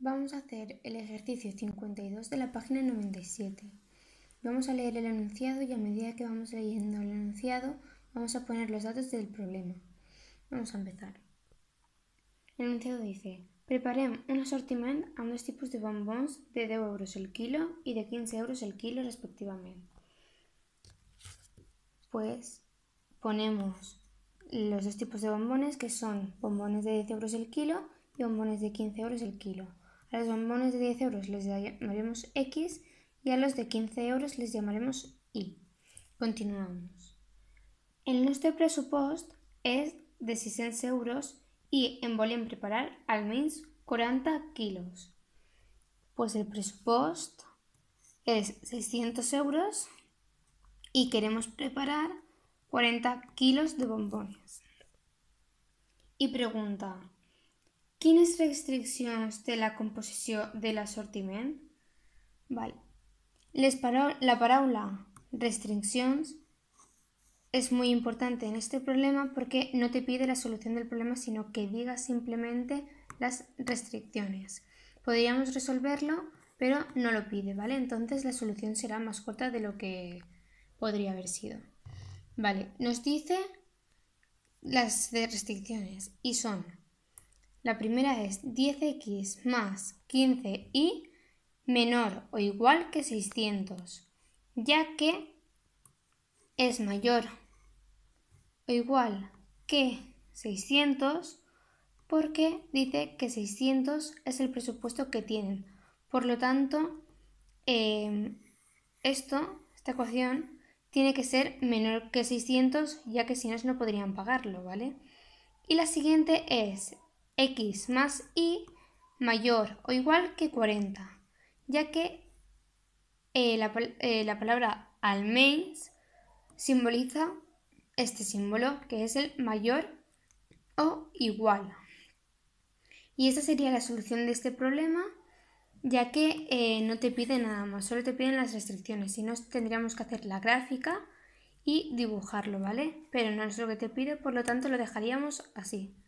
Vamos a hacer el ejercicio 52 de la página 97. Vamos a leer el enunciado y a medida que vamos leyendo el enunciado vamos a poner los datos del problema. Vamos a empezar. El enunciado dice, Preparé un assortiment a dos tipos de bombones de 10 euros el kilo y de 15 euros el kilo respectivamente. Pues ponemos los dos tipos de bombones que son bombones de 10 euros el kilo y bombones de 15 euros el kilo. A los bombones de 10 euros les llamaremos X y a los de 15 euros les llamaremos Y. Continuamos. El nuestro presupuesto es de 600 euros y en en preparar al menos 40 kilos. Pues el presupuesto es 600 euros y queremos preparar 40 kilos de bombones. Y pregunta, ¿Quiénes restricciones de la composición del assortiment? Vale, Les la parábola restricciones es muy importante en este problema porque no te pide la solución del problema, sino que digas simplemente las restricciones. Podríamos resolverlo, pero no lo pide, ¿vale? Entonces la solución será más corta de lo que podría haber sido. Vale, nos dice las restricciones y son la primera es 10x más 15y menor o igual que 600, ya que es mayor o igual que 600 porque dice que 600 es el presupuesto que tienen. Por lo tanto, em, esto, esta ecuación, tiene que ser menor que 600, ya que si no, no podrían pagarlo, ¿vale? Y la siguiente es x más y mayor o igual que 40, ya que eh, eh, la, palabra al simboliza este símbolo que es el mayor o igual. Y esa sería la solución de este problema, ya que eh, no te pide nada más, solo te piden las restricciones, si no tendríamos que hacer la gráfica y dibujarlo, ¿vale? Pero no es lo que te pide, por lo tanto lo dejaríamos así.